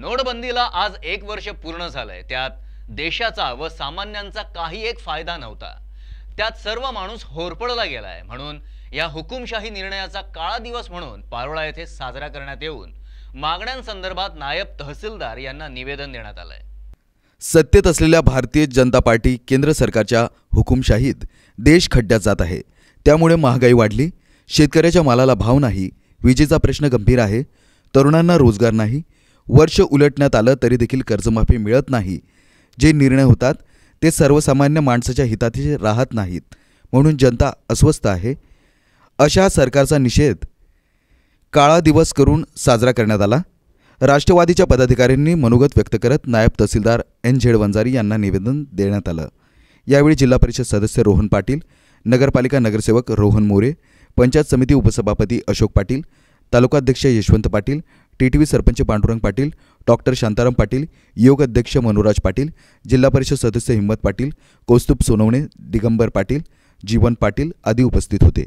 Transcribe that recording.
नोटबंदीला आज एक वर्ष पूर्ण झालंय त्यात देशाचा व सामान्यांचा काही एक फायदा नव्हता त्यात सर्व माणूस होरपडला गेलाय म्हणून या हुकुमशाही निर्णयाचा काळा दिवस म्हणून पारोळा येथे साजरा करण्यात येऊन मागण्यांसंदर्भात नायब तहसीलदार यांना निवेदन देण्यात आलंय सत्तेत असलेल्या भारतीय जनता पार्टी केंद्र सरकारच्या हुकुमशाहीत देश खड्ड्यात जात आहे त्यामुळे महागाई वाढली शेतकऱ्याच्या मालाला भाव नाही विजेचा प्रश्न गंभीर आहे तरुणांना रोजगार नाही वर्ष उलटण्यात आलं तरी देखील कर्जमाफी मिळत नाही जे निर्णय होतात ते सर्वसामान्य माणसाच्या हिताचे राहत नाहीत म्हणून जनता अस्वस्थ आहे अशा सरकारचा निषेध काळा दिवस करून साजरा करण्यात आला राष्ट्रवादीच्या पदाधिकाऱ्यांनी मनोगत व्यक्त करत नायब तहसीलदार एन झेड वंजारी यांना निवेदन देण्यात आलं यावेळी जिल्हा परिषद सदस्य रोहन पाटील नगरपालिका नगरसेवक रोहन मोरे पंचायत समिती उपसभापती अशोक पाटील तालुकाध्यक्ष Yashwant Patil T T V सरपंच पांडुरंग पाटील डॉक्टर शांताराम पाटील योग अध्यक्ष मनोराज पाटील जिल्हा परिषद सदस्य हिंमत पाटील कौस्तुभ सोनवणे दिगंबर पाटील जीवन पाटील आदी उपस्थित होते